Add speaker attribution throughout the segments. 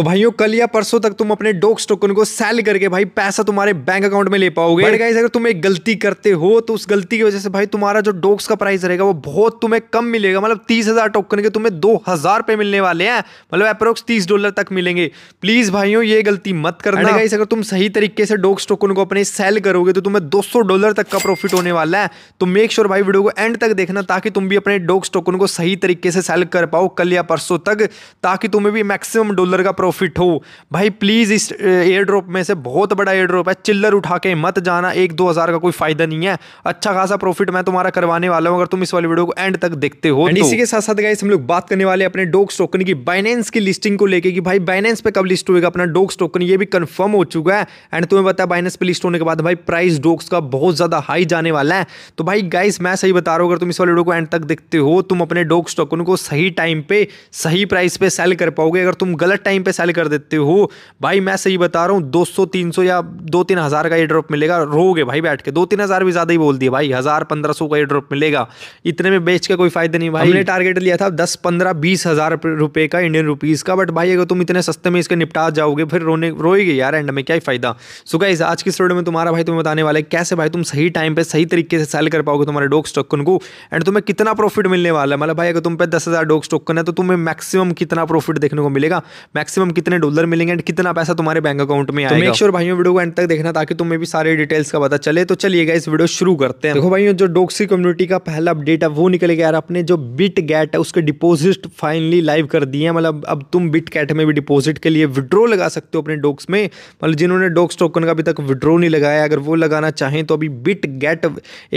Speaker 1: तो भाइयों कल या परसों तक तुम अपने डॉक्स टोकन को सेल करके भाई पैसा तुम्हारे बैंक अकाउंट में ले पाओगे गाइस अगर तुम एक गलती करते हो तो उस गलती की वजह से भाई तुम्हारा जो डॉक्स का प्राइस रहेगा वो बहुत तुम्हें कम मिलेगा मतलब तीस हजार टोकन के तुम्हें दो हजार पे मिलने वाले हैं मतलब अप्रोक्स तीस डॉलर तक मिलेंगे प्लीज भाइयों ये गलती मत करना गाइस अगर तुम सही तरीके से डॉक्स टोकन को अपने सेल करोगे तो तुम्हें दो डॉलर तक का प्रॉफिट होने वाला है तो मेक श्योर भाई वीडियो को एंड तक देखना ताकि तुम भी अपने डॉक्स टोकन को सही तरीके से सेल कर पाओ कल या परसों तक ताकि तुम्हें भी मैक्सिमम डॉलर का प्रॉफिट प्रॉफिट हो भाई प्लीज़ इस एयर ड्रॉप में से बहुत बड़ा एयर ड्रॉप है चिल्लर उठा के मत जाना एक दो हज़ार का कोई फ़ायदा नहीं है अच्छा खासा प्रॉफिट मैं तुम्हारा करवाने वाला हूँ अगर तुम इस वाली वीडियो को एंड तक देखते हो तो। इसी के साथ साथ गाइस हम लोग बात करने वाले अपने डोग टोकन की बाइनेंस की लिस्टिंग को लेकर कि भाई बाइनेंस पर कब लिस्ट होगा अपना डोग टोकन ये भी कन्फर्म हो चुका है एंड तुम्हें बताया बाइनेंस पर लिस्ट होने के बाद भाई प्राइस डोग्स का बहुत ज़्यादा हाई जाने वाला है तो भाई गाइस मैं सही बता रहा हूँ अगर तुम इस वाली वीडियो को एंड तक देखते हो तुम अपने डोग टोकन को सही टाइम पे सही प्राइस पे सेल कर पाओगे अगर तुम गलत टाइम पे सेल कर देते हो भाई मैं सही बता रहा हूँ तीन सौ या दो तीन हज़ार का ड्रॉप मिलेगा रोगे भाई बैठ के दो तीन हज़ार भी ज़्यादा ही बोल दिए भाई हज़ार पंद्रह सौ का ड्रॉप मिलेगा इतने में बेच के कोई फायदा नहीं भाई हमने टारगेट लिया था दस पंद्रह बीस हज़ार रुपये का इंडियन रुपीज़ का बट भाई अगर तुम इतने सस्ते में इसके निपटा जाओगे फिर रोने रोएगे यार एंड में क्या ही फायदा सो इस आज की स्टोरी में तुम्हारा भाई तुम्हें बताने वाला है कैसे भाई तुम सही टाइम पर सही तरीके से सेल कर पाओगे तुम्हारे डॉग स्टॉकन को एंड तुम्हें कितना प्रॉफिट मिलने वाला है मतलब भाई अगर तुम पे दस हज़ार डोक स्टोकन है तो तुम्हें मैक्सिमम कितना प्रॉफिट देखने को मिलेगा मैक्सिम मैक्सिमम कितने डॉलर मिलेंगे एंड कितना पैसा तुम्हारे बैंक अकाउंट में तो आएगा तो मेक श्योर भाइयों वीडियो को एंड तक देखना ताकि तुम्हें भी सारे डिटेल्स का पता चले तो चलिए इस वीडियो शुरू करते हैं देखो भाइयों जो डोक्सी कम्युनिटी का पहला अपडेट है वो निकल गया अपने जो बिट गैट है उसके डिपोजिट फाइनली लाइव कर दिए मतलब अब तुम बिट कैट में भी डिपोजिट के लिए विड्रो लगा सकते हो अपने डोक्स में मतलब जिन्होंने डोक्स टोकन का अभी तक विड्रो नहीं लगाया अगर वो लगाना चाहें तो अभी बिट गैट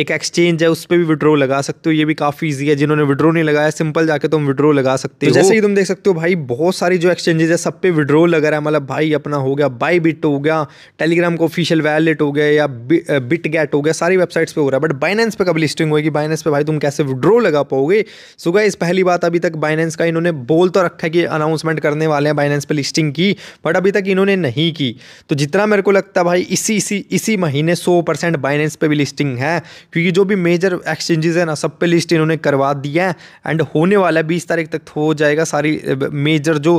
Speaker 1: एक एक्सचेंज है उस पर भी विड्रो लगा सकते हो ये भी काफ़ी ईजी है जिन्होंने विड्रो नहीं लगाया सिंपल जाके तुम विड्रो लगा सकते तो हो जैसे ही तुम देख सकते हो भाई बहुत सारी जो एक्सचेंजेस है सब पे विड्रोल अगर है मतलब भाई अपना हो गया बाई बिट हो गया टेलीग्राम का ऑफिशियल वैलेट हो गया या बिट गैट हो गया सारी वेबसाइट्स पे हो रहा है बट बाइनेंस पे कब लिस्टिंग होगी बाइनेंस पे भाई तुम कैसे विड्रो लगा पाओगे सो गाइस पहली बात अभी तक बाइनेंस का इन्होंने बोल तो रखा है कि अनाउंसमेंट करने वाले हैं बाइनेंस पर लिस्टिंग की बट अभी तक इन्होंने नहीं की तो जितना मेरे को लगता है भाई इसी इसी इसी महीने सौ परसेंट बाइनेंस भी लिस्टिंग है क्योंकि जो भी मेजर एक्सचेंजेस है ना सब पे लिस्ट इन्होंने करवा दिया है एंड होने वाला है बीस तारीख तक तो हो जाएगा सारी मेजर जो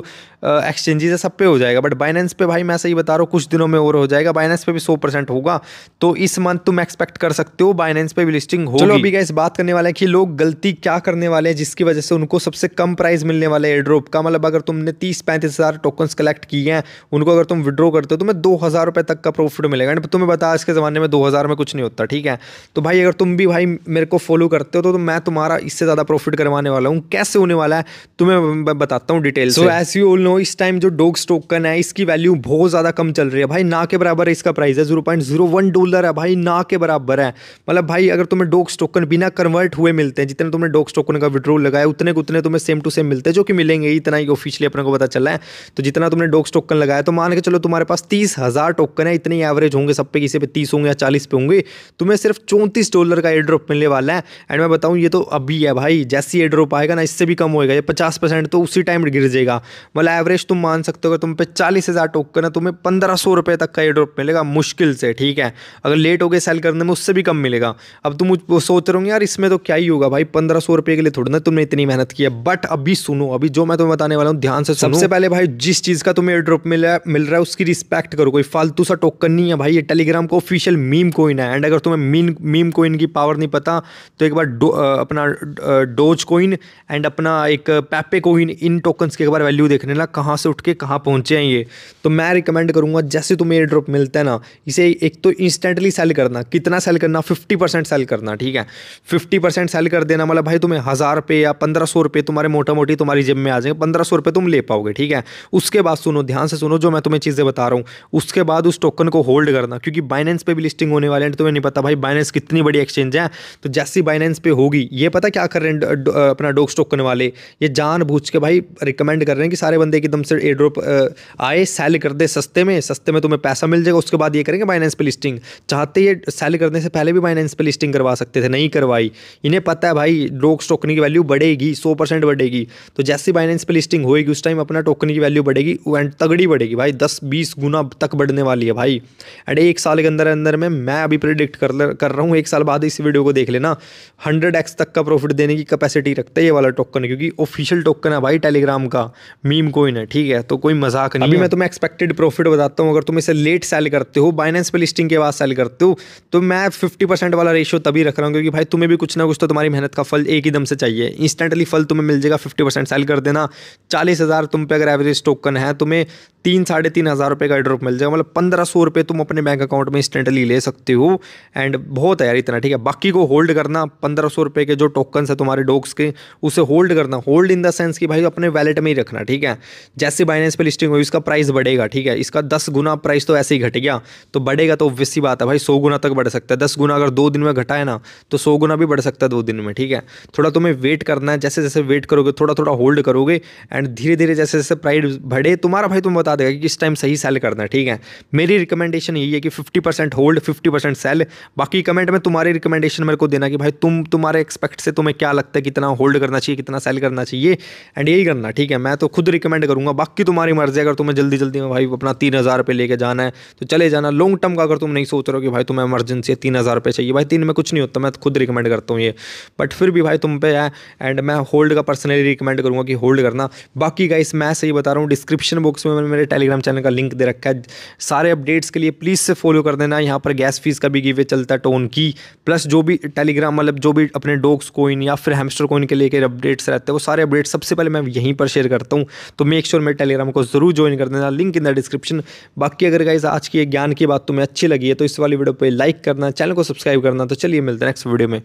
Speaker 1: एक्स एक्सचेंजेस है सब पे हो जाएगा बट बाइनेंस पे भाई मैं सही बता रहा हूँ कुछ दिनों में और हो जाएगा बाइनेंस पे भी सौ परसेंट होगा तो इस मंथ तुम एक्सपेक्ट कर सकते हो बाइनेंस पे भी लिस्टिंग हो चलो अभी इस बात करने वाले हैं कि लोग गलती क्या करने वाले हैं जिसकी वजह से उनको सबसे कम प्राइस मिलने वाला है एड्रोप का मतलब अगर तुमने तीस पैंतीस हज़ार टोकन्स कलेक्ट किए हैं उनको अगर तुम विड्रॉ करते हो तुम्हें दो हज़ार रुपये तक का प्रॉफिट मिलेगा एंड तुम्हें बता आज के ज़माने में दो हज़ार में कुछ नहीं होता ठीक है तो भाई अगर तुम भी भाई मेरे को फॉलो करते हो तो, मैं तुम्हारा इससे ज़्यादा प्रॉफिट करवाने वाला हूँ कैसे होने वाला है तुम्हें बताता हूँ details as you all know इस टाइम टाइम जो डोग टोकन है इसकी वैल्यू बहुत ज़्यादा कम चल रही है भाई ना के बराबर है इसका प्राइस है zero point zero one dollar है भाई ना के बराबर है मतलब भाई अगर तुम्हें डोग टोकन बिना कन्वर्ट हुए मिलते हैं जितने तुमने डोग टोकन का विड्रोल लगाया उतने उतने तुम्हें सेम टू सेम मिलते हैं जो कि मिलेंगे इतना ही ऑफिशियली अपने को पता चला है तो जितना तुमने डोग टोकन लगाया तो मान के चलो तुम्हारे पास तीस टोकन है इतने एवरेज होंगे सब पे किसी पे तीस होंगे या चालीस पे होंगे तुम्हें सिर्फ चौंतीस डॉलर का एड्रोप मिलने वाला है एंड मैं बताऊँ ये तो अभी है भाई जैसी एड्रोप आएगा ना इससे भी कम होएगा ये पचास तो उसी टाइम गिर जाएगा मतलब एवरेज तुम मान सकते हो अगर तुम पे चालीस हज़ार टोकन है तुम्हें पंद्रह सौ रुपये तक का ए ड्रॉप मिलेगा मुश्किल से ठीक है अगर लेट हो गए सेल करने में उससे भी कम मिलेगा अब तुम सोच रहे हो यार इसमें तो क्या ही होगा भाई पंद्रह सौ रुपये के लिए थोड़ी ना तुमने इतनी मेहनत की है बट अभी सुनो अभी जो मैं तुम्हें बताने वाला हूँ ध्यान से सबसे पहले भाई जिस चीज़ का तुम्हें ड्रॉप मिल रहा मिल रहा है उसकी रिस्पेक्ट करो कोई फालतू सा टोकन नहीं है भाई ये टेलीग्राम का ऑफिशियल मीम कोइन है एंड अगर तुम्हें मीम मीम कोइन की पावर नहीं पता तो एक बार अपना डोज कोइन एंड अपना एक पैपे कोइन इन टोकन्स के एक बार वैल्यू देखने ला कहाँ से उठ के कहाँ पहुँचे हैं ये तो मैं रिकमेंड करूँगा जैसे तुम्हें एयर ड्रॉप मिलता है ना इसे एक तो इंस्टेंटली सेल करना कितना सेल करना फिफ्टी परसेंट सेल करना ठीक है फिफ्टी परसेंट सेल कर देना मतलब भाई तुम्हें हज़ार रुपये या पंद्रह सौ रुपये तुम्हारे मोटा मोटी तुम्हारी जिम में आ जाएंगे पंद्रह सौ रुपये तुम ले पाओगे ठीक है उसके बाद सुनो ध्यान से सुनो जो मैं तुम्हें चीज़ें बता रहा हूँ उसके बाद उस टोकन को होल्ड करना क्योंकि बाइनेंस पे भी लिस्टिंग होने वाले हैं तो तुम्हें नहीं पता भाई बाइनेंस कितनी बड़ी एक्सचेंज है तो जैसी बाइनेंस पे होगी ये पता क्या कर रहे हैं अपना डोग स्टोकन वाले ये जान के भाई रिकमेंड कर रहे हैं कि सारे बंदे एकदम से एड्रोप आए सेल कर दे सस्ते में सस्ते में तुम्हें पैसा मिल जाएगा उसके बाद ये करेंगे बाइनेंस पे लिस्टिंग चाहते ये सेल करने से पहले भी बाइनेंस पे लिस्टिंग करवा सकते थे नहीं करवाई इन्हें पता है भाई डोक्स टोकन की वैल्यू बढ़ेगी सौ परसेंट बढ़ेगी तो जैसी बाइनेंस पे लिस्टिंग होएगी उस टाइम अपना टोकन की वैल्यू बढ़ेगी एंड तगड़ी बढ़ेगी भाई दस बीस गुना तक बढ़ने वाली है भाई एंड एक साल के अंदर अंदर में मैं अभी प्रिडिक्ट कर कर रहा हूँ एक साल बाद इस वीडियो को देख लेना हंड्रेड एक्स तक का प्रॉफिट देने की कैपेसिटी रखता है ये वाला टोकन क्योंकि ऑफिशियल टोकन है भाई टेलीग्राम का मीम कोइन है ठीक है है तो कोई मजाक नहीं अभी मैं तुम्हें एक्सपेक्टेड प्रॉफिट बताता हूँ अगर तुम इसे लेट सेल करते हो बाइनेंस पे लिस्टिंग के बाद सेल करते हो तो मैं फिफ्टी परसेंट वाला रेशियो तभी रख रहा हूँ क्योंकि भाई तुम्हें भी कुछ ना कुछ तो तुम्हारी मेहनत का फल एक ही दम से चाहिए इंस्टेंटली फल तुम्हें मिल जाएगा फिफ्टी परसेंट सेल कर देना चालीस हज़ार तुम पे अगर एवरेज टोकन है तुम्हें तीन साढ़े तीन हज़ार रुपये का ड्रॉप मिल जाएगा मतलब पंद्रह सौ रुपये तुम अपने बैंक अकाउंट में इंस्टेंटली ले सकते हो एंड बहुत है यार इतना ठीक है बाकी को होल्ड करना पंद्रह सौ रुपये के जो टोकन्स है तुम्हारे डॉग्स के उसे होल्ड करना होल्ड इन द सेंस कि भाई अपने वैलेट में ही रखना ठीक है जैसे जैसे बाइनेंस पे लिस्टिंग हुई उसका प्राइस बढ़ेगा ठीक है इसका दस गुना प्राइस तो ऐसे ही घट गया तो बढ़ेगा तो ऑब्वियसली बात है भाई सौ गुना तक बढ़ सकता है दस गुना अगर दो दिन में घटा है ना तो सौ गुना भी बढ़ सकता है दो दिन में ठीक है थोड़ा तुम्हें वेट करना है जैसे जैसे वेट करोगे थोड़ा थोड़ा होल्ड करोगे एंड धीरे धीरे जैसे जैसे प्राइस बढ़े तुम्हारा भाई तुम्हें बता देगा कि किस टाइम सही सेल करना है ठीक है मेरी रिकमेंडेशन यही है कि fifty percent hold fifty percent sell बाकी कमेंट में तुम्हारी रिकमेंडेशन मेरे को देना कि भाई तुम तुम्हारे एक्सपेक्ट से तुम्हें क्या लगता है कितना होल्ड करना चाहिए कितना सेल करना चाहिए एंड यही करना ठीक है मैं तो खुद रिकमेंड करूँगा बाकी तुम्हारी मर्जी अगर तुम्हें जल्दी जल्दी में भाई अपना तीन हज़ार रुपये लेके जाना है तो चले जाना लॉन्ग टर्म का अगर तुम नहीं सोच रहे हो कि भाई तुम्हें एमरजेंसी है तीन हज़ार रुपये चाहिए भाई तीन में कुछ नहीं होता मैं खुद रिकमेंड करता हूँ ये बट फिर भी भाई तुम पे है एंड मैं होल्ड का पर्सनली रिकमेंड करूँगा कि होल्ड करना बाकी गाइस मैं सही बता रहा हूँ डिस्क्रिप्शन बॉक्स में मैंने मेरे टेलीग्राम चैनल का लिंक दे रखा है सारे अपडेट्स के लिए प्लीज़ से फॉलो कर देना यहाँ पर गैस फीस का भी गिवे चलता है टोन की प्लस जो भी टेलीग्राम मतलब जो भी अपने डॉग्स कोइन या फिर हेमस्टर कोइन के लेकर अपडेट्स रहते हैं वो सारे अपडेट्स सबसे पहले मैं यहीं पर शेयर करता हूँ तो मेक श्योर मेरे टेलीग्राम को जरूर ज्वाइन कर देना लिंक इन द डिस्क्रिप्शन बाकी अगर गाइज आज की ज्ञान की बात तुम्हें अच्छी लगी है तो इस वाली वीडियो पर लाइक करना चैनल को सब्सक्राइब करना तो चलिए मिलते हैं नेक्स्ट वीडियो में